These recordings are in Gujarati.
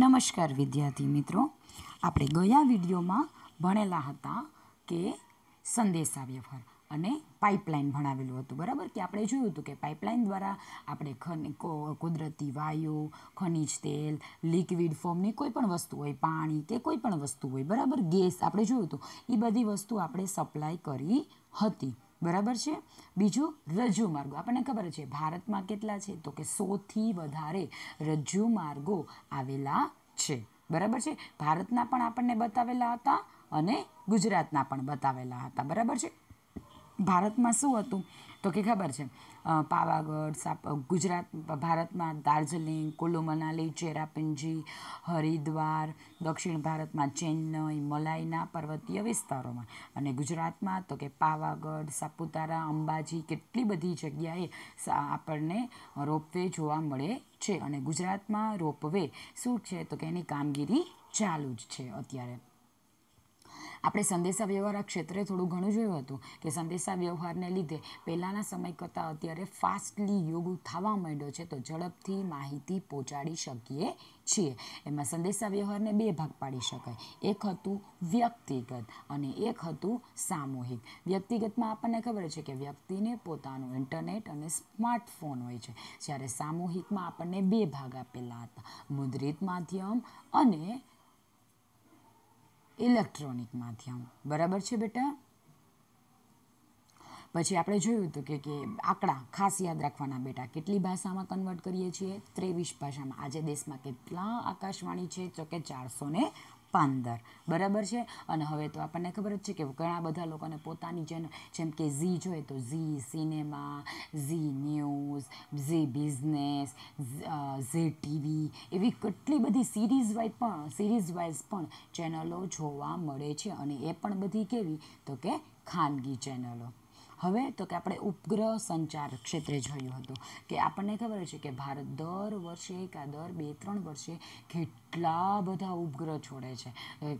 નમસ્કાર વિદ્યાર્થી મિત્રો આપણે ગયા વિડીયોમાં ભણેલા હતા કે સંદેશા વ્યવહાર અને પાઇપલાઇન ભણાવેલું હતું બરાબર કે આપણે જોયું હતું કે પાઇપલાઇન દ્વારા આપણે કુદરતી વાયુ ખનિજ તેલ લિક્વિડ ફોર્મની કોઈ પણ વસ્તુ હોય પાણી કે કોઈ પણ વસ્તુ હોય બરાબર ગેસ આપણે જોયું હતું એ બધી વસ્તુ આપણે સપ્લાય કરી હતી બરાબર છે બીજું રજૂ માર્ગો આપણને ખબર છે ભારતમાં કેટલા છે તો કે સોથી વધારે રજ્જુ માર્ગો આવેલા છે બરાબર છે ભારતના પણ આપણને બતાવેલા હતા અને ગુજરાતના પણ બતાવેલા હતા બરાબર છે ભારતમાં શું હતું તો કે ખબર છે પાવાગઢ સાપ ગુજરાત ભારતમાં દાર્જિલિંગ કુલુ મનાલી ચેરાપુંજી હરિદ્વાર દક્ષિણ ભારતમાં ચેન્નઈ મલાઈના પર્વતીય વિસ્તારોમાં અને ગુજરાતમાં તો કે પાવાગઢ સાપુતારા અંબાજી કેટલી બધી જગ્યાએ આપણને રોપવે જોવા મળે છે અને ગુજરાતમાં રોપવે શું છે તો કે એની કામગીરી ચાલુ જ છે અત્યારે આપણે સંદેશા વ્યવહાર ક્ષેત્રે થોડું ઘણું જોયું હતું કે સંદેશા વ્યવહારને લીધે પહેલાંના સમય કરતાં અત્યારે ફાસ્ટલી યોગ થવા માંડ્યો છે તો ઝડપથી માહિતી પહોંચાડી શકીએ છીએ એમાં સંદેશા વ્યવહારને બે ભાગ પાડી શકાય એક હતું વ્યક્તિગત અને એક હતું સામૂહિક વ્યક્તિગતમાં આપણને ખબર છે કે વ્યક્તિને પોતાનું ઇન્ટરનેટ અને સ્માર્ટફોન હોય છે જ્યારે સામૂહિકમાં આપણને બે ભાગ આપેલા હતા મુદ્રિત માધ્યમ અને ઇલેક્ટ્રોનિક માધ્યમ બરાબર છે બેટા પછી આપણે જોયું હતું કે કે આંકડા ખાસ યાદ રાખવાના બેટા કેટલી ભાષામાં કન્વર્ટ કરીએ છીએ ત્રેવીસ ભાષામાં આજે દેશમાં કેટલા આકાશવાણી છે તો કે ચારસો ને પાનદાર બરાબર છે અને હવે તો આપણને ખબર જ છે કે ઘણા બધા લોકોને પોતાની જેમ જેમ કે ઝી જોઈએ તો Zee cinema Zee news Zee business Zee TV એવી કેટલી બધી સિરીઝ વાઇઝ પણ સિરીઝ વાઇઝ પણ ચેનલો જોવા મળે છે અને એ પણ બધી કેવી તો કે ખાનગી ચેનલો હવે તો કે આપણે ઉપગ્રહ સંચાર ક્ષેત્રે જોયું હતું કે આપણને ખબર છે કે ભારત દર વર્ષે કાં દર બે ત્રણ વર્ષે કેટલા બધા ઉપગ્રહ છોડે છે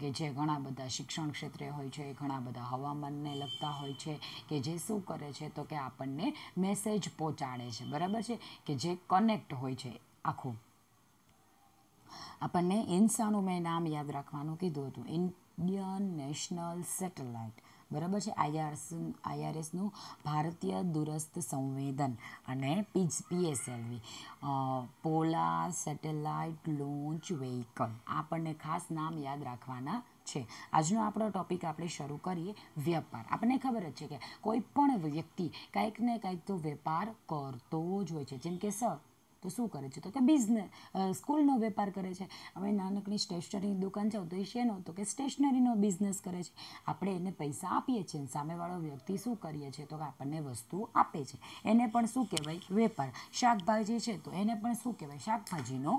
કે જે ઘણા બધા શિક્ષણ ક્ષેત્રે હોય છે ઘણા બધા હવામાનને લગતા હોય છે કે જે શું કરે છે તો કે આપણને મેસેજ પહોંચાડે છે બરાબર છે કે જે કનેક્ટ હોય છે આખું આપણને ઇન્સાનું મેં નામ યાદ રાખવાનું કીધું હતું ઇન્ડિયન નેશનલ સેટેલાઇટ બરાબર છે આઈઆરએસ આઈઆરએસનું ભારતીય દૂરસ્થ સંવેદન અને પીજ PSLV polar satellite launch vehicle આપણને ખાસ નામ યાદ રાખવાના છે આજનો આપણો ટોપિક આપણે શરૂ કરીએ વેપાર આપણને ખબર જ છે કે કોઈ પણ વ્યક્તિ કંઈક ને કંઈક તો વેપાર કરતો જ હોય છે જેમ કે સર તો શું કરે છે તો કે બિઝનેસ સ્કૂલનો વેપાર કરે છે હવે નાનકડી સ્ટેશનરીની દુકાન જાઓ તો એ શેનો તો કે સ્ટેશનરીનો બિઝનેસ કરે છે આપણે એને પૈસા આપીએ છીએ અને સામેવાળો વ્યક્તિ શું કરીએ છીએ તો કે આપણને વસ્તુ આપે છે એને પણ શું કહેવાય વેપાર શાકભાજી છે તો એને પણ શું કહેવાય શાકભાજીનો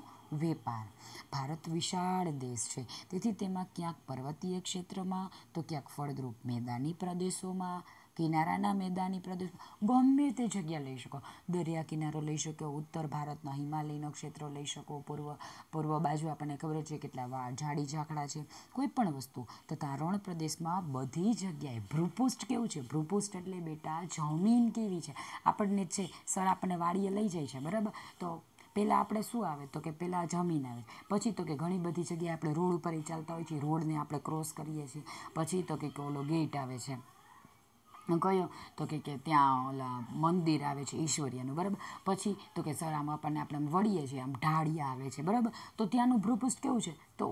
વેપાર ભારત વિશાળ દેશ છે તેથી તેમાં ક્યાંક પર્વતીય ક્ષેત્રમાં તો ક્યાંક ફળદ્રુપ મેદાની પ્રદેશોમાં કિનારાના મેદાની પ્રદેશ ગમે તે જગ્યા લઈ શકો દરિયા કિનારો લઈ શકો ઉત્તર ભારતના હિમાલયનો ક્ષેત્રો લઈ શકો પૂર્વ પૂર્વ બાજુ આપણને ખબર છે કેટલા વા ઝાડી ઝાકડા છે કોઈ પણ વસ્તુ તથા રણ પ્રદેશમાં બધી જગ્યાએ ભૂપુષ્ઠ કેવું છે ભૂપુષ્ઠ એટલે બેટા જમીન કેવી છે આપણને છે સર આપણને વાડીએ લઈ જાય છે બરાબર તો પહેલાં આપણે શું આવે તો કે પહેલાં જમીન આવે પછી તો કે ઘણી બધી જગ્યાએ આપણે રોડ ઉપર ચાલતા હોય છે રોડને આપણે ક્રોસ કરીએ છીએ પછી તો કે ઓલો ગેટ આવે છે કયો તો કે કે ત્યાં ઓલા મંદિર આવે છે ઈશ્વરિયાનું બરાબર પછી તો કે સર આમ આપણને આપણે વળીએ છીએ આમ ઢાળિયા આવે છે બરાબર તો ત્યાંનું ભૂપૃષ્ઠ કેવું છે તો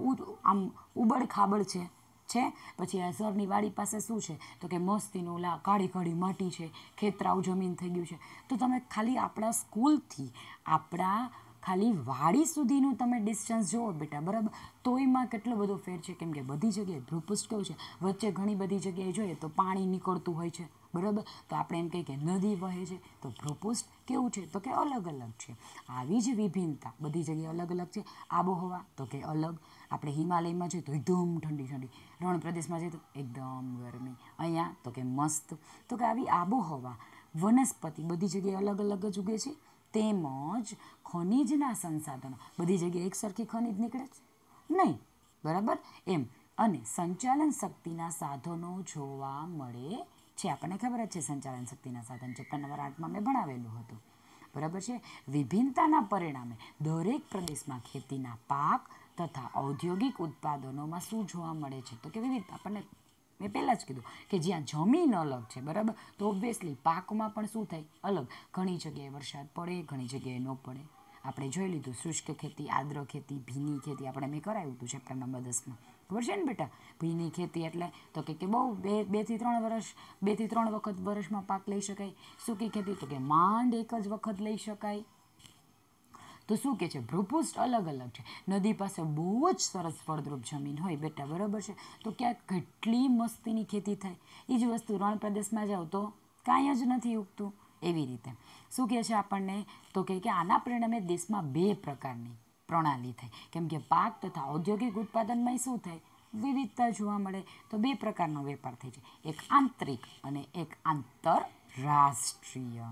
આમ ઉબડ ખાબડ છે છે પછી આ સરની વાડી પાસે શું છે તો કે મસ્તીનું ઓલા કાળી કાળી માટી છે ખેતરાવ જમીન થઈ ગયું છે તો તમે ખાલી આપણા સ્કૂલથી આપણા ખાલી વાડી સુધીનું તમે ડિસ્ટન્સ જુઓ બેટા બરાબર તો એમાં કેટલો બધો ફેર છે કેમ કે બધી જગ્યાએ ભૂપૃષ્ઠ કેવું છે વચ્ચે ઘણી બધી જગ્યાએ જોઈએ તો પાણી નીકળતું હોય છે બરાબર તો આપણે એમ કહીએ કે નદી વહે છે તો ભ્રુપુષ્ટ કેવું છે તો કે અલગ અલગ છે આવી જ વિભિન્નતા બધી જગ્યાએ અલગ અલગ છે આબોહવા તો કે અલગ આપણે હિમાલયમાં જઈએ તો એકદમ ઠંડી ઠંડી રણ પ્રદેશમાં જઈએ તો એકદમ ગરમી અહીંયા તો કે મસ્ત તો કે આવી આબોહવા વનસ્પતિ બધી જગ્યાએ અલગ અલગ જ ઉગે છે તેમજ ખનિજના સંસાધનો બધી જગ્યાએ એક સરખી ખનિજ નીકળે છે નહીં બરાબર એમ અને સંચાલન શક્તિના સાધનો જોવા મળે છે આપણને ખબર જ છે સંચાલન શક્તિના સાધન છે નંબર આઠમાં મેં ભણાવેલું હતું બરાબર છે વિભિન્નતાના પરિણામે દરેક પ્રદેશમાં ખેતીના પાક તથા ઔદ્યોગિક ઉત્પાદનોમાં શું જોવા મળે છે તો કે વિવિધતા આપણને મેં પહેલાં જ કીધું કે જ્યાં જમીન અલગ છે બરાબર તો ઓબ્વિયસલી પાકમાં પણ શું થાય અલગ ઘણી જગ્યાએ વરસાદ પડે ઘણી જગ્યાએ ન પડે આપણે જોઈ લીધું શુષ્ક ખેતી આદ્ર ખેતી ભીની ખેતી આપણે મેં કરાવ્યું હતું ચેપ્ટર નંબર દસમાં ખબર છે ને બેટા ભીની ખેતી એટલે તો કે કે બહુ બે બેથી ત્રણ વર્ષ બેથી ત્રણ વખત વર્ષમાં પાક લઈ શકાય સૂકી ખેતી તો કે માંડ એક જ વખત લઈ શકાય તો શું કહે છે ભૃપુષ્ટ અલગ અલગ છે નદી પાસે બહુ જ સરસ ફળદ્રુપ જમીન હોય બેટા બરાબર છે તો ક્યાંક કેટલી મસ્તીની ખેતી થાય એ જ વસ્તુ રણ પ્રદેશમાં જાઓ તો કાંઈ જ નથી ઉગતું એવી રીતે શું કહે છે આપણને તો કહે કે આના પરિણામે દેશમાં બે પ્રકારની પ્રણાલી થાય કેમ કે પાક તથા ઔદ્યોગિક ઉત્પાદનમાં શું થાય વિવિધતા જોવા મળે તો બે પ્રકારનો વેપાર થાય છે એક આંતરિક અને એક આંતરરાષ્ટ્રીય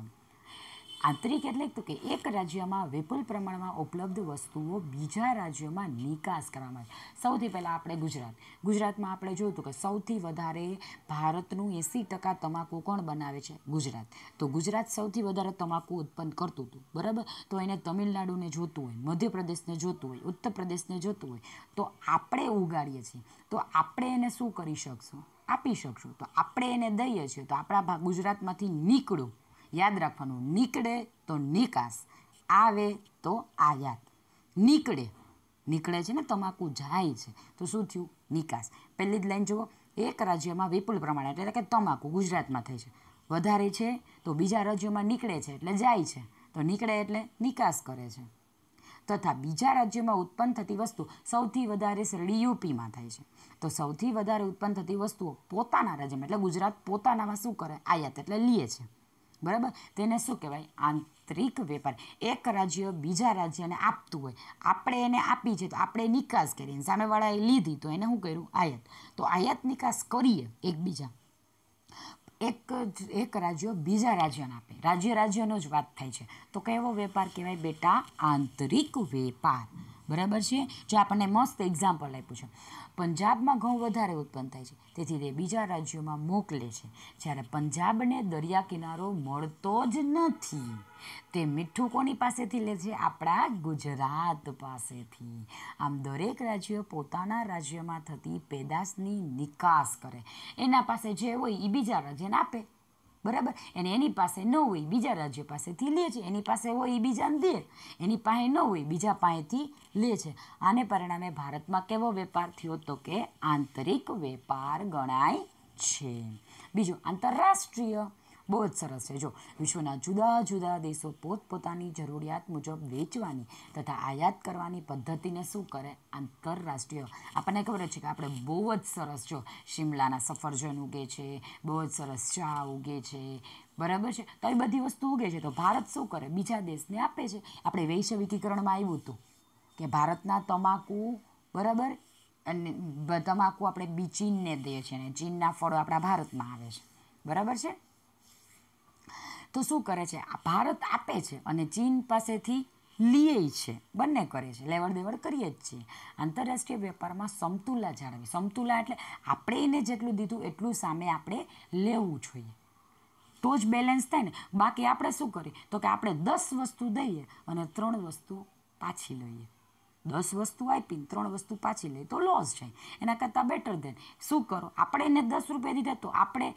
આંતરિક એટલે તો કે એક રાજ્યમાં વિપુલ પ્રમાણમાં ઉપલબ્ધ વસ્તુઓ બીજા રાજ્યોમાં નિકાસ કરવામાં આવે સૌથી પહેલાં આપણે ગુજરાત ગુજરાતમાં આપણે જોયું હતું કે સૌથી વધારે ભારતનું એંસી ટકા તમાકુ કોણ બનાવે છે ગુજરાત તો ગુજરાત સૌથી વધારે તમાકુ ઉત્પન્ન કરતું હતું બરાબર તો એને તમિલનાડુને જોતું હોય મધ્યપ્રદેશને જોતું હોય ઉત્તર પ્રદેશને જોતું હોય તો આપણે ઉગાડીએ છીએ તો આપણે એને શું કરી શકશું આપી શકશું તો આપણે એને દઈએ છીએ તો આપણા ગુજરાતમાંથી નીકળું યાદ રાખવાનું નીકળે તો નિકાસ આવે તો આયાત નીકળે નીકળે છે ને તમાકુ જાય છે તો શું થયું નિકાસ પહેલી જ લાઈન જુઓ એક રાજ્યમાં વિપુલ પ્રમાણે એટલે કે તમાકુ ગુજરાતમાં થાય છે વધારે છે તો બીજા રાજ્યોમાં નીકળે છે એટલે જાય છે તો નીકળે એટલે નિકાસ કરે છે તથા બીજા રાજ્યમાં ઉત્પન્ન થતી વસ્તુ સૌથી વધારે શેરડી યુપીમાં થાય છે તો સૌથી વધારે ઉત્પન્ન થતી વસ્તુઓ પોતાના રાજ્યમાં એટલે ગુજરાત પોતાનામાં શું કરે આયાત એટલે લીએ છે બરાબર તેને શું કહેવાય આંતરિક વેપાર એક રાજ્ય બીજા રાજ્યને આપતું હોય આપણે એને આપી છે તો આપણે નિકાસ કરીએ સામેવાળાએ લીધી તો એને શું કર્યું આયાત તો આયાત નિકાસ કરીએ એકબીજા એક એક રાજ્ય બીજા રાજ્યને આપે રાજ્ય રાજ્યનો જ વાત થાય છે તો કેવો વેપાર કહેવાય બેટા આંતરિક વેપાર બરાબર છે જે આપણને મસ્ત એક્ઝામ્પલ આપ્યું છે પંજાબમાં ઘઉં વધારે ઉત્પન્ન થાય છે તેથી તે બીજા રાજ્યોમાં મોકલે છે જ્યારે પંજાબને દરિયા કિનારો મળતો જ નથી તે મીઠું કોની પાસેથી લે છે આપણા ગુજરાત પાસેથી આમ દરેક રાજ્ય પોતાના રાજ્યમાં થતી પેદાશની નિકાસ કરે એના પાસે જે હોય એ બીજા રાજ્યને આપે બરાબર અને એની પાસે ન હોય બીજા રાજ્ય પાસેથી લે છે એની પાસે હોય એ બીજાને દે એની પાસે ન હોય બીજા પાસેથી લે છે આને પરિણામે ભારતમાં કેવો વેપાર થયો તો કે આંતરિક વેપાર ગણાય છે બીજું આંતરરાષ્ટ્રીય બહુ જ સરસ છે જો વિશ્વના જુદા જુદા દેશો પોતપોતાની જરૂરિયાત મુજબ વેચવાની તથા આયાત કરવાની પદ્ધતિને શું કરે આંતરરાષ્ટ્રીય આપણને ખબર છે કે આપણે બહુ જ સરસ જો શિમલાના સફરજન ઉગે છે બહુ જ સરસ ચા ઉગે છે બરાબર છે તો એ બધી વસ્તુ ઉગે છે તો ભારત શું કરે બીજા દેશને આપે છે આપણે વૈશ્ય આવ્યું હતું કે ભારતના તમાકુ બરાબર અને તમાકુ આપણે બી ચીનને દઈએ છીએ અને ચીનના ફળો આપણા ભારતમાં આવે છે બરાબર છે તો શું કરે છે આ ભારત આપે છે અને ચીન પાસેથી લીએ છે બંને કરે છે લેવડ દેવડ કરીએ જ છીએ આંતરરાષ્ટ્રીય વેપારમાં સમતુલા જાળવી સમતુલા એટલે આપણે એને જેટલું દીધું એટલું સામે આપણે લેવું જોઈએ તો જ બેલેન્સ થાય ને બાકી આપણે શું કરીએ તો કે આપણે દસ વસ્તુ દઈએ અને ત્રણ વસ્તુ પાછી લઈએ દસ વસ્તુ આપીને ત્રણ વસ્તુ પાછી લઈએ તો લોસ જાય એના કરતાં બેટર દેન શું કરો આપણે એને દસ રૂપિયા દીધા તો આપણે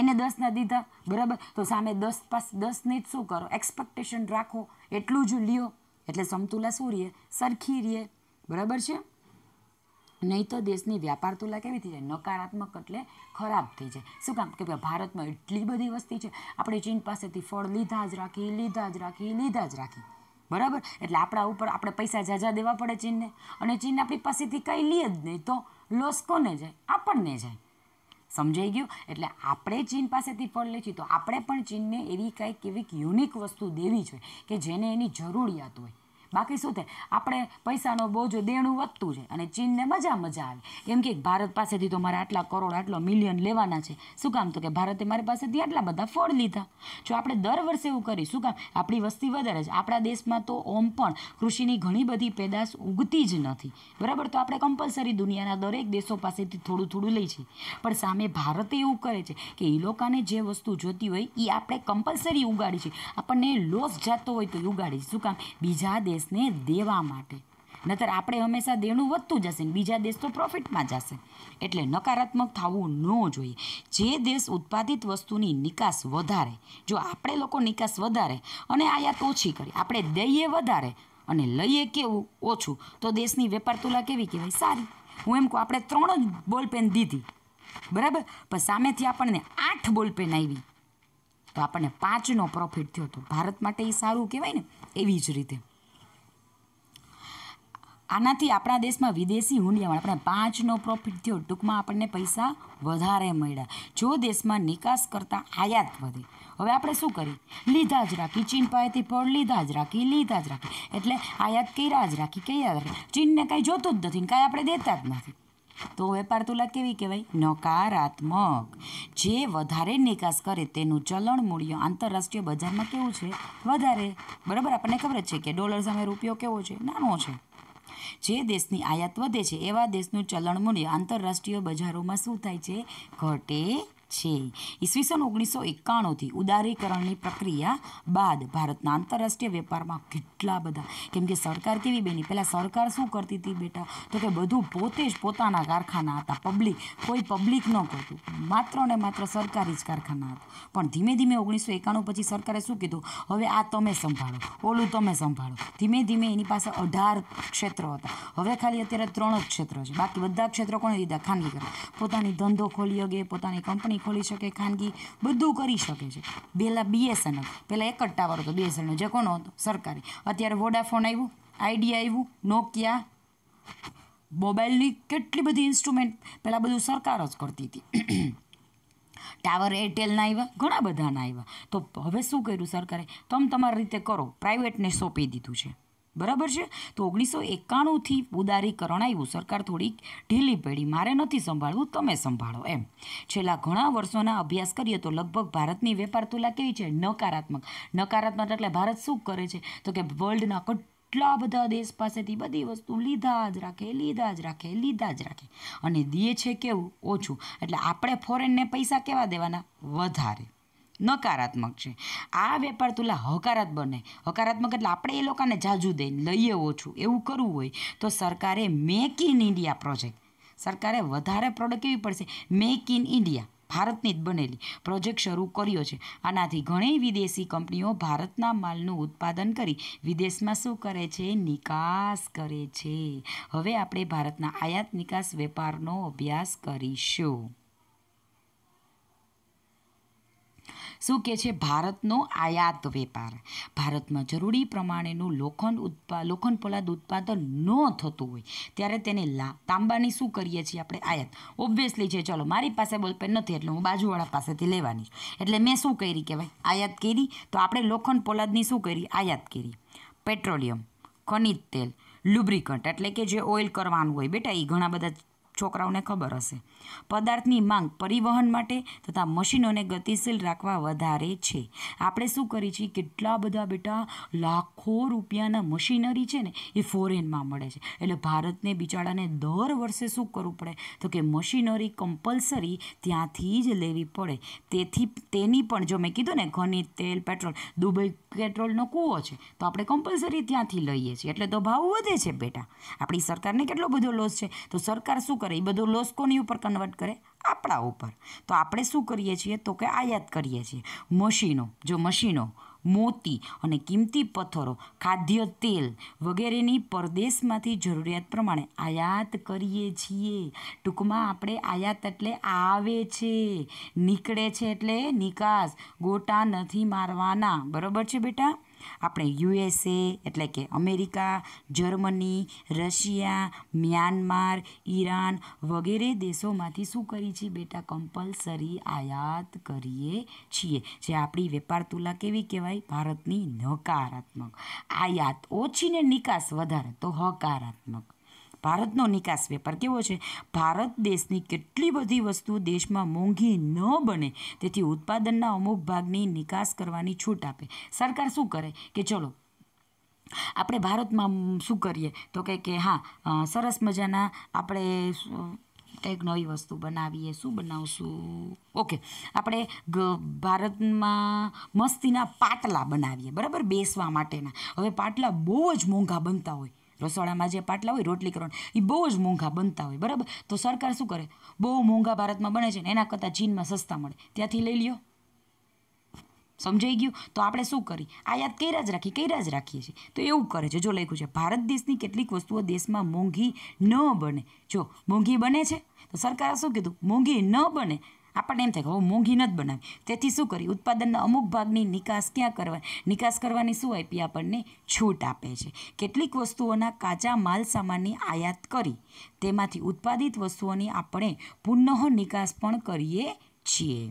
એને દસના દીધા બરાબર તો સામે દસ પાસ દસની જ શું કરો એક્સપેક્ટેશન રાખો એટલું જ લ્યો એટલે સમતુલા શું રહીએ સરખી રહીએ બરાબર છે નહીં તો દેશની વ્યાપાર તુલા કેવી થઈ જાય નકારાત્મક એટલે ખરાબ થઈ જાય શું કામ કે ભાઈ ભારતમાં એટલી બધી વસ્તી છે આપણે ચીન પાસેથી ફળ લીધા જ રાખી લીધા જ રાખી લીધા જ રાખી બરાબર એટલે આપણા ઉપર આપણે પૈસા ઝાઝા દેવા પડે ચીનને અને ચીન આપણી પાસેથી કંઈ લઈએ જ નહીં તો લોસ કોને જાય આપણને જાય સમજાઈ ગયું એટલે આપણે ચીન પાસેથી ફળ લે છીએ તો આપણે પણ ચીનને એવી કંઈક એવી યુનિક વસ્તુ દેવી જોઈએ કે જેને એની જરૂરિયાત હોય બાકી શું થાય આપણે પૈસાનો બોજો દેણું વધતું છે અને ચીનને મજા મજા આવે એમ કે ભારત પાસેથી તો મારે આટલા કરોડ આટલો મિલિયન લેવાના છે શું કામ તો કે ભારતે મારી પાસેથી આટલા બધા ફળ લીધા જો આપણે દર વર્ષે એવું કરી શું કામ આપણી વસ્તી વધારે છે આપણા દેશમાં તો ઓમ પણ કૃષિની ઘણી બધી પેદાશ ઉગતી જ નથી બરાબર તો આપણે કમ્પલસરી દુનિયાના દરેક દેશો પાસેથી થોડું થોડું લઈ છીએ પણ સામે ભારતે એવું કરે છે કે એ લોકોને જે વસ્તુ જોતી હોય એ આપણે કમ્પલસરી ઉગાડી છે આપણને લોસ જાતો હોય તો ઉગાડી શું કામ બીજા દેશ દેશને દેવા માટે નતર આપણે હંમેશા દેણું વધતું જશે બીજા દેશ તો પ્રોફિટમાં જશે એટલે નકારાત્મક થવું ન જોઈએ જે દેશ ઉત્પાદિત વસ્તુની નિકાસ વધારે જો આપણે લોકો નિકાસ વધારે અને આયાત ઓછી કરી આપણે દઈએ વધારે અને લઈએ કેવું ઓછું તો દેશની વેપાર તુલા કેવી કહેવાય સારી હું એમ કહું આપણે ત્રણ જ બોલપેન દીધી બરાબર પણ સામેથી આપણને આઠ બોલપેન આવી તો આપણને પાંચનો પ્રોફિટ થયો તો ભારત માટે એ સારું કહેવાય ને એવી જ રીતે આનાથી આપણા દેશમાં વિદેશી હુંડિયામણ આપણે પાંચનો પ્રોફિટ થયો ટૂંકમાં આપણને પૈસા વધારે મળ્યા જો દેશમાં નિકાસ કરતાં આયાત વધે હવે આપણે શું કરીએ લીધા જ રાખી ચીન પાસેથી ફળ લીધા જ રાખી લીધા જ રાખી એટલે આયાત કર્યા જ રાખી કર્યા જ રાખી ચીનને કાંઈ જોતું જ નથી કાંઈ આપણે દેતા જ નથી તો વેપાર તુલા કેવી કહેવાય નકારાત્મક જે વધારે નિકાસ કરે તેનું ચલણ મૂલ્ય આંતરરાષ્ટ્રીય બજારમાં કેવું છે વધારે બરાબર આપણને ખબર જ છે કે ડોલર સામે રૂપિયો કેવો છે નાનો છે જે દેશની આયાત વધે છે એવા દેશનું ચલણ મૂલ્ય આંતરરાષ્ટ્રીય બજારોમાં શું થાય છે ઘટે છે ઈસવીસન ઓગણીસો એકાણુંથી ઉદારીકરણની પ્રક્રિયા બાદ ભારતના આંતરરાષ્ટ્રીય વેપારમાં કેટલા બધા કેમ કે સરકાર કેવી બની પહેલાં સરકાર શું કરતી હતી બેટા તો કે બધું પોતે જ પોતાના કારખાના હતા પબ્લિક કોઈ પબ્લિક ન કરતું માત્ર ને માત્ર સરકારી જ કારખાના હતા પણ ધીમે ધીમે ઓગણીસો એકાણું પછી સરકારે શું કીધું હવે આ તમે સંભાળો ઓલું તમે સંભાળો ધીમે ધીમે એની પાસે અઢાર ક્ષેત્રો હતા હવે ખાલી અત્યારે ત્રણ જ ક્ષેત્રો છે બાકી બધા ક્ષેત્રો કોણે લીધા ખાનગી કરવા પોતાની ધંધો ખોલી શકે પોતાની કંપની ખોલી શકે ખાનગી બધું કરી શકે છે પહેલાં બીએસએનએલ પહેલાં એક જ ટાવર હતો બીએસએનએલ જે કોનો હતો સરકારી અત્યારે વોડાફોન આવ્યું આઈડિયા આવ્યું નોકિયા મોબાઈલની કેટલી બધી ઇન્સ્ટ્રુમેન્ટ પહેલાં બધું સરકાર જ કરતી હતી ટાવર એરટેલના આવ્યા ઘણા બધાના આવ્યા તો હવે શું કર્યું સરકારે તમે તમારી રીતે કરો પ્રાઇવેટને સોંપી દીધું છે બરાબર છે તો ઓગણીસો એકાણુંથી ઉદારીકરણ આવ્યું સરકાર થોડીક ઢીલી પડી મારે નથી સંભાળવું તમે સંભાળો એમ છેલ્લા ઘણા વર્ષોના અભ્યાસ કરીએ તો લગભગ ભારતની વેપાર તુલા કેવી છે નકારાત્મક નકારાત્મક એટલે ભારત શું કરે છે તો કે વર્લ્ડના કેટલા બધા દેશ પાસેથી બધી વસ્તુ લીધા જ રાખે લીધા જ રાખે લીધા જ રાખે અને દે છે કેવું ઓછું એટલે આપણે ફોરેનને પૈસા કેવા દેવાના વધારે નકારાત્મક છે આ વેપાર તુલા હકારાત બને હકારાત્મક એટલે આપણે એ લોકોને જાજુ દઈને લઈએ ઓછું એવું કરવું હોય તો સરકારે મેક ઇન ઇન્ડિયા પ્રોજેક્ટ સરકારે વધારે પ્રોડક્ટ કેવી પડશે મેક ઇન ઇન્ડિયા ભારતની જ બનેલી પ્રોજેક્ટ શરૂ કર્યો છે આનાથી ઘણી વિદેશી કંપનીઓ ભારતના માલનું ઉત્પાદન કરી વિદેશમાં શું કરે છે નિકાસ કરે છે હવે આપણે ભારતના આયાત નિકાસ વેપારનો અભ્યાસ કરીશું શું કહે છે ભારતનો આયાત વેપાર ભારતમાં જરૂરી પ્રમાણેનું લોખંડ ઉત્પા લોખંડ પોલાદ ઉત્પાદન ન થતું હોય ત્યારે તેને લા તાંબાની શું કરીએ છીએ આપણે આયાત ઓબ્વિયસલી છે ચલો મારી પાસે બોલપેન નથી એટલે હું બાજુવાળા પાસેથી લેવાની એટલે મેં શું કરી કહેવાય આયાત કરી તો આપણે લોખંડ પોલાદની શું કરી આયાત કરી પેટ્રોલિયમ ખનિજ તેલ લુબ્રિકન્ટ એટલે કે જે ઓઇલ કરવાનું હોય બેટા એ ઘણા બધા છોકરાઓને ખબર હશે પદાર્થની માંગ પરિવહન માટે તથા મશીનોને ગતિશીલ રાખવા વધારે છે આપણે શું કરીએ છીએ કેટલા બધા બેટા લાખો રૂપિયાના મશીનરી છે ને એ ફોરેનમાં મળે છે એટલે ભારતને બિચારાને દર વર્ષે શું કરવું પડે તો કે મશીનરી કમ્પલસરી ત્યાંથી જ લેવી પડે તેથી તેની પણ જો મેં કીધું ને ઘનિત તેલ પેટ્રોલ દુબઈ પેટ્રોલનો કૂવો છે તો આપણે કમ્પલસરી ત્યાંથી લઈએ છીએ એટલે તો ભાવ વધે છે બેટા આપણી સરકારને કેટલો બધો લોસ છે તો સરકાર શું કરે એ બધો લોસ કોની ઉપર કન્વર્ટ કરે આપણા ઉપર તો આપણે શું કરીએ છીએ તો કે આયાત કરીએ છીએ મશીનો જો મશીનો મોતી અને કિંમતી પથ્થરો ખાદ્ય તેલ વગેરેની પરદેશમાંથી જરૂરિયાત પ્રમાણે આયાત કરીએ છીએ ટૂંકમાં આપણે આયાત એટલે આવે છે નીકળે છે એટલે નિકાસ ગોટા નથી મારવાના બરાબર છે બેટા આપણે યુએસએ એટલે કે America Germany Russia Myanmar Iran વગેરે દેશોમાંથી શું કરીએ છીએ બેટા કમ્પલસરી આયાત કરીએ છીએ જે આપણી વેપાર તુલા કેવી કહેવાય ભારતની નકારાત્મક આયાત ઓછી ને નિકાસ વધારે તો હકારાત્મક ભારતનો નિકાસ વેપાર કેવો છે ભારત દેશની કેટલી બધી વસ્તુ દેશમાં મોંઘી ન બને તેથી ઉત્પાદનના અમુક ભાગની નિકાસ કરવાની છૂટ આપે સરકાર શું કરે કે ચલો આપણે ભારતમાં શું કરીએ તો કહે કે હા સરસ મજાના આપણે કંઈક નવી વસ્તુ બનાવીએ શું બનાવશું ઓકે આપણે ભારતમાં મસ્તીના પાટલા બનાવીએ બરાબર બેસવા માટેના હવે પાટલા બહુ જ મોંઘા બનતા હોય રસોડામાં જે પાટલા હોય રોટલી કરવાની એ બહુ જ મોંઘા બનતા હોય બરાબર તો સરકાર શું કરે બહુ મોંઘા ભારતમાં બને છે ને એના કરતાં ચીનમાં સસ્તા મળે ત્યાંથી લઈ લ્યો સમજાઈ ગયું તો આપણે શું કરી યાદ કર્યા જ રાખીએ કર્યા જ રાખીએ છીએ તો એવું કરે છે જો લખ્યું છે ભારત દેશની કેટલીક વસ્તુઓ દેશમાં મોંઘી ન બને જો મોંઘી બને છે તો સરકારે શું કીધું મોંઘી ન બને આપણને એમ થાય કે હવે મોંઘી ન જ બનાવી તેથી શું કરી ઉત્પાદનના અમુક ભાગની નિકાસ ક્યાં કરવા નિકાસ કરવાની શું આપી આપણને છૂટ આપે છે કેટલીક વસ્તુઓના કાચા માલ સામાનની આયાત કરી તેમાંથી ઉત્પાદિત વસ્તુઓની આપણે પુનઃ નિકાસ પણ કરીએ છીએ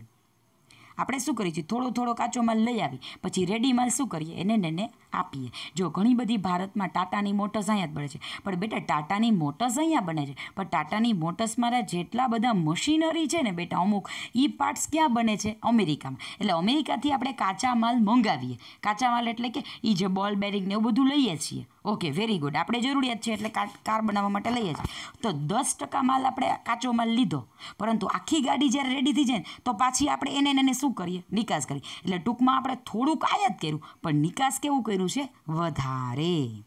આપણે શું કરીએ છીએ થોડો થોડો કાચો માલ લઈ આવી પછી રેડી માલ શું કરીએ એને એને આપીએ જો ઘણી બધી ભારતમાં ટાટાની મોટર્સ અહીંયા જ બને છે પણ બેટા ટાટાની મોટર્સ અહીંયા બને છે પણ ટાટાની મોટર્સ મારા જેટલા બધા મશીનરી છે ને બેટા અમુક એ પાર્ટ્સ ક્યાં બને છે અમેરિકામાં એટલે અમેરિકાથી આપણે કાચા માલ મંગાવીએ કાચા માલ એટલે કે એ જે બોલ બેરિંગ ને એવું બધું લઈએ છીએ ઓકે વેરી ગુડ આપણે જરૂરિયાત છે એટલે કાર બનાવવા માટે લઈએ છીએ તો દસ ટકા માલ આપણે કાચો માલ લીધો પરંતુ આખી ગાડી જ્યારે રેડી થઈ જાય તો પાછી આપણે એને એને શું કરીએ નિકાસ કરીએ એટલે ટૂંકમાં આપણે થોડુંક આયાત કર્યું પણ નિકાસ કેવું કર્યું કેટલું છે વધારે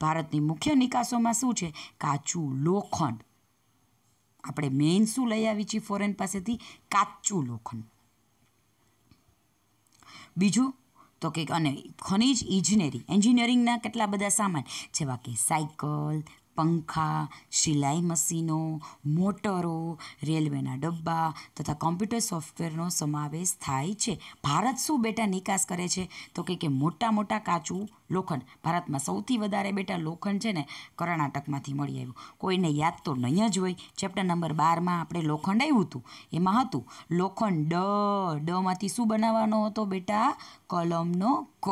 ભારતની મુખ્ય નિકાસોમાં શું છે કાચું લોખંડ આપણે મેઇન શું લઈ આવી છીએ ફોરેન પાસેથી કાચું લોખંડ બીજું તો કે અને ખનિજ ઇજનેરી એન્જિનિયરિંગના કેટલા બધા સામાન જેવા કે સાયકલ પંખા સિલાઈ મશીનો મોટરો રેલવેના ડબ્બા તથા કોમ્પ્યુટર સોફ્ટવેરનો સમાવેશ થાય છે ભારત શું બેટા નિકાસ કરે છે તો કે કે મોટા મોટા કાચું લોખંડ ભારતમાં સૌથી વધારે બેટા લોખંડ છે ને કર્ણાટકમાંથી મળી આવ્યું કોઈને યાદ તો નહીં જ હોય ચેપ્ટર નંબર બારમાં આપણે લોખંડ આવ્યું હતું એમાં હતું લોખંડ ડ ડમાંથી શું બનાવવાનો હતો બેટા કલમનો ક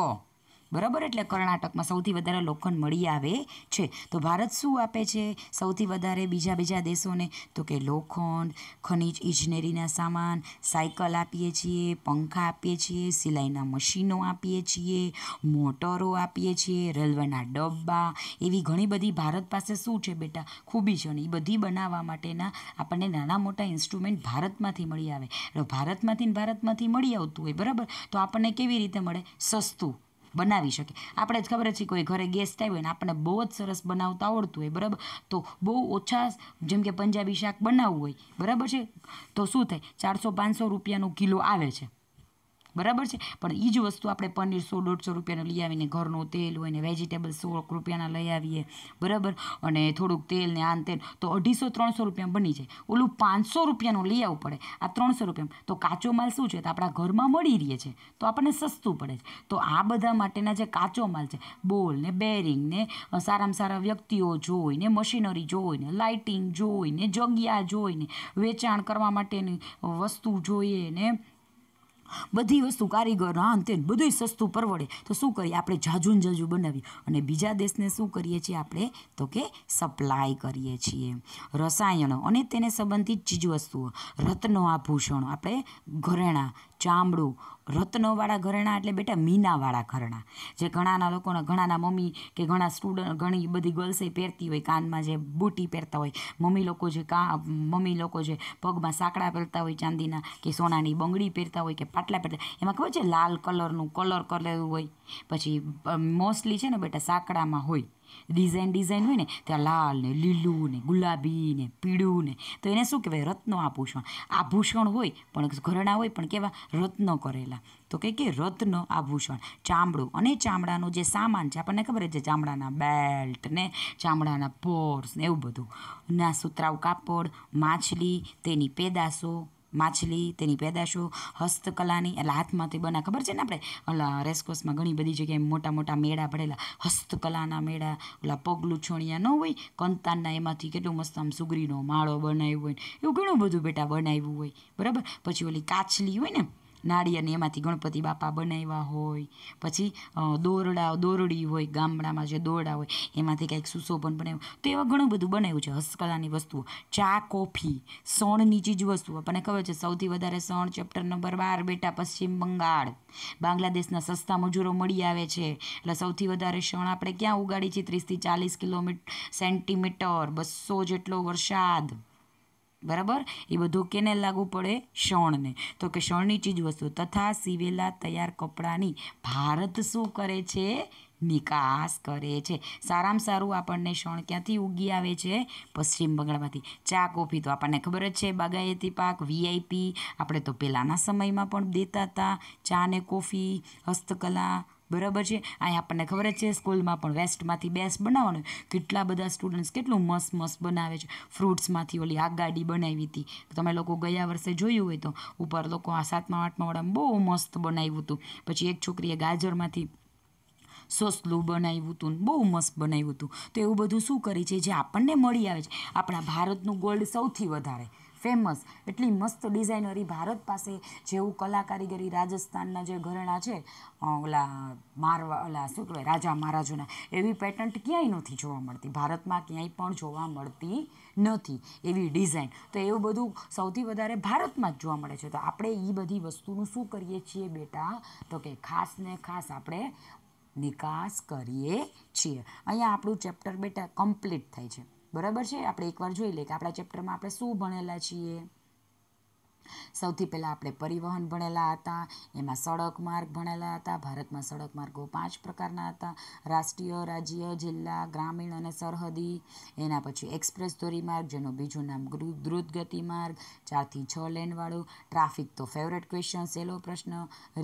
બરાબર એટલે કર્ણાટકમાં સૌથી વધારે લોખંડ મળી આવે છે તો ભારત શું આપે છે સૌથી વધારે બીજા બીજા દેશોને તો કે લોખંડ ખનિજ ઇજનેરીના સામાન સાયકલ આપીએ છીએ પંખા આપીએ છીએ સિલાઈના મશીનો આપીએ છીએ મોટરો આપીએ છીએ રેલવેના ડબ્બા એવી ઘણી બધી ભારત પાસે શું છે બેટા ખૂબી છે એ બધી બનાવવા માટેના આપણને નાના મોટા ઇન્સ્ટ્રુમેન્ટ ભારતમાંથી મળી આવે ભારતમાંથી ભારતમાંથી મળી આવતું હોય બરાબર તો આપણને કેવી રીતે મળે સસ્તું બનાવી શકે આપણે જ ખબર છે કોઈ ઘરે ગેસ્ટ આવ્યો ને આપણને બહુ જ સરસ બનાવતા આવડતું હોય બરાબર તો બહુ ઓછા જેમ કે પંજાબી શાક બનાવવું હોય બરાબર છે તો શું થાય ચારસો પાંચસો રૂપિયાનો કિલો આવે છે બરાબર છે પણ એ જ વસ્તુ આપણે પનીર સો દોઢસો રૂપિયાનું લઈ આવીને ઘરનું તેલ હોય ને વેજીટેબલ સો રૂપિયાના લઈ આવીએ બરાબર અને થોડુંક તેલ ને આન તેલ તો અઢીસો ત્રણસો રૂપિયા બની જાય ઓલું પાંચસો રૂપિયાનું લઈ આવવું પડે આ ત્રણસો રૂપિયા તો કાચો માલ શું છે તો આપણા ઘરમાં મળી રહે છે તો આપણને સસ્તું પડે છે તો આ બધા માટેના જે કાચો માલ છે બોલ ને બેરિંગ ને સારામાં સારા વ્યક્તિઓ જોઈને મશીનરી જોઈને લાઇટિંગ જોઈને જગ્યા જોઈને વેચાણ કરવા માટેની વસ્તુ જોઈએ ને બધી વસ્તુ કારીગરના અંતે બધું સસ્તું પરવડે તો શું કરીએ આપણે જાજુન જાજુ બનાવીએ અને બીજા દેશને શું કરીએ છીએ આપણે તો કે સપ્લાય કરીએ છીએ રસાયણો અને તેને સંબંધિત ચીજવસ્તુઓ રત્નો આભૂષણો આપણે ઘરેણાં ચામડું રત્નવાળા ઘરેણાં એટલે બેટા મીનાવાળા ઘરેણાં જે ઘણાના લોકોના ઘણાના મમ્મી કે ઘણા સ્ટુડન્ટ ઘણી બધી ગર્લ્સે પહેરતી હોય કાનમાં જે બુટી પહેરતા હોય મમ્મી લોકો જે કા મમ્મી લોકો જે પગમાં સાંકડા પહેરતા હોય ચાંદીના કે સોનાની બંગડી પહેરતા હોય કે પાટલા પહેરતા એમાં ખબર છે લાલ કલરનું કલર કરેલું હોય પછી મોસ્ટલી છે ને બેટા સાંકડામાં હોય ડિઝાઇન ડિઝાઇન હોય ને ત્યાં લાલ ને લીલું ને ગુલાબી ને પીળું ને તો એને શું કહેવાય રત્નો આભૂષણ આભૂષણ હોય પણ ઘરેણાં હોય પણ કેવા રત્નો કરેલા તો કહે કે રત્ન આભૂષણ ચામડું અને ચામડાનું જે સામાન છે આપણને ખબર છે ચામડાના બેલ્ટ ને ચામડાના પોર્સ ને એવું બધું ના સુતરાઉ કાપડ માછલી તેની પેદાશો માછલી તેની પેદાશો હસ્તકલાની એટલે હાથમાંથી બના ખબર છે ને આપણે ઓલા રેસકોર્સમાં ઘણી બધી જગ્યાએ મોટા મોટા મેળા ભરેલા હસ્તકલાના મેળા ઓલા પગલું છોણિયા ન હોય કંતાનના એમાંથી કેટલું મસ્ત આમ સુગરીનો માળો બનાવ્યો હોય એવું ઘણું બધું બેટા બનાવ્યું હોય બરાબર પછી ઓલી કાચલી હોય ને નાળી અને એમાંથી ગણપતિ બાપા બનાવ્યા હોય પછી દોરડા દોરડી હોય ગામડામાં જે દોરડા હોય એમાંથી કંઈક સુશોભન બનાવ્યું તો એવા ઘણું બધું બનાવ્યું છે હસ્તકલાની વસ્તુઓ ચા કોફી સણની ચીજ ચીજવસ્તુઓ આપણને ખબર છે સૌથી વધારે સણ ચેપ્ટર નંબર બાર બેટા પશ્ચિમ બંગાળ બાંગ્લાદેશના સસ્તા મજૂરો મળી આવે છે એટલે સૌથી વધારે સણ આપણે ક્યાં ઉગાડી છે ત્રીસથી ચાલીસ કિલોમીટર સેન્ટીમીટર બસો જેટલો વરસાદ બરાબર એ બધું કેને લાગુ પડે શણને તો કે શણની વસ્તુ તથા સીવેલા તૈયાર કપડાની ભારત શું કરે છે નિકાસ કરે છે સારામાં સારું આપણને શણ ક્યાંથી ઉગી આવે છે પશ્ચિમ બંગાળમાંથી ચા કોફી તો આપણને ખબર જ છે બાગાયતી પાક વીઆઈપી આપણે તો પહેલાંના સમયમાં પણ દેતા હતા ચા ને કોફી હસ્તકલા બરાબર છે અહીં આપણને ખબર જ છે સ્કૂલમાં પણ વેસ્ટમાંથી બેસ્ટ બનાવવાનું કેટલા બધા સ્ટુડન્ટ્સ કેટલું મસ્ત મસ્ત બનાવે છે ફ્રૂટ્સમાંથી ઓલી આગાડી બનાવી હતી તમે લોકો ગયા વર્ષે જોયું હોય તો ઉપર લોકો આ સાતમા આઠમા વાળામાં બહુ મસ્ત બનાવ્યું હતું પછી એક છોકરીએ ગાજરમાંથી સોસલું બનાવ્યું હતું બહુ મસ્ત બનાવ્યું હતું તો એવું બધું શું કરી છે જે આપણને મળી આવે છે આપણા ભારતનું ગોલ્ડ સૌથી વધારે ફેમસ એટલી મસ્ત ડિઝાઇનરી ભારત પાસે જેવું કલા કારીગરી રાજસ્થાનના જે ઘરેણા છે ઓલા મારવા ઓલા શું કહેવાય રાજા મહારાજોના એવી પેટન્ટ ક્યાંય નથી જોવા મળતી ભારતમાં ક્યાંય પણ જોવા મળતી નથી એવી ડિઝાઇન તો એવું બધું સૌથી વધારે ભારતમાં જ જોવા મળે છે તો આપણે એ બધી વસ્તુનું શું કરીએ છીએ બેટા તો કે ખાસ ને ખાસ આપણે નિકાસ કરીએ છીએ અહીંયા આપણું ચેપ્ટર બેટા કમ્પ્લીટ થાય છે બરાબર છે આપણે એકવાર જોઈ લઈએ કે આપણા ચેપ્ટરમાં આપણે શું ભણેલા છીએ સૌથી પહેલાં આપણે પરિવહન ભણેલા હતા એમાં સડક માર્ગ ભણેલા હતા ભારતમાં સડક માર્ગો પાંચ પ્રકારના હતા રાષ્ટ્રીય રાજ્ય જિલ્લા ગ્રામીણ અને સરહદી એના પછી એક્સપ્રેસ ધોરીમાર્ગ જેનું બીજું નામ દ્રુતગતિ માર્ગ ચારથી છ લેનવાળું ટ્રાફિક તો ફેવરેટ ક્વેશ્ચન સહેલો પ્રશ્ન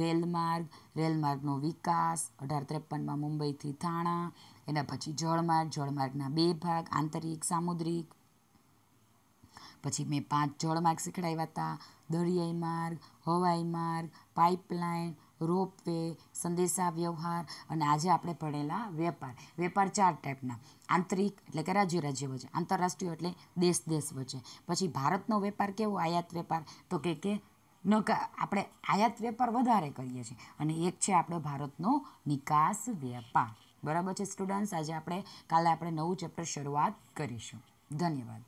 રેલ માર્ગ રેલ માર્ગનો વિકાસ અઢાર ત્રેપનમાં મુંબઈથી થાણા એના પછી જળમાર્ગ જળમાર્ગના બે ભાગ આંતરિક સામુદ્રિક પછી મેં પાંચ જળમાર્ગ શીખડાવ્યા હતા દરિયાઈ માર્ગ હવાઈ માર્ગ પાઇપલાઇન રોપવે સંદેશા વ્યવહાર અને આજે આપણે ભણેલા વેપાર વેપાર ચાર ટાઈપના આંતરિક એટલે કે રાજ્ય રાજ્ય વચ્ચે આંતરરાષ્ટ્રીય એટલે દેશ દેશ વચ્ચે પછી ભારતનો વેપાર કેવો આયાત વેપાર તો કે કે નકા આપણે આયાત વેપાર વધારે કરીએ છીએ અને એક છે આપણો ભારતનો નિકાસ વેપાર બરાબર છે સ્ટુડન્ટ્સ આજે આપણે કાલે આપણે નવું ચેપ્ટર શરૂઆત કરીશું ધન્યવાદ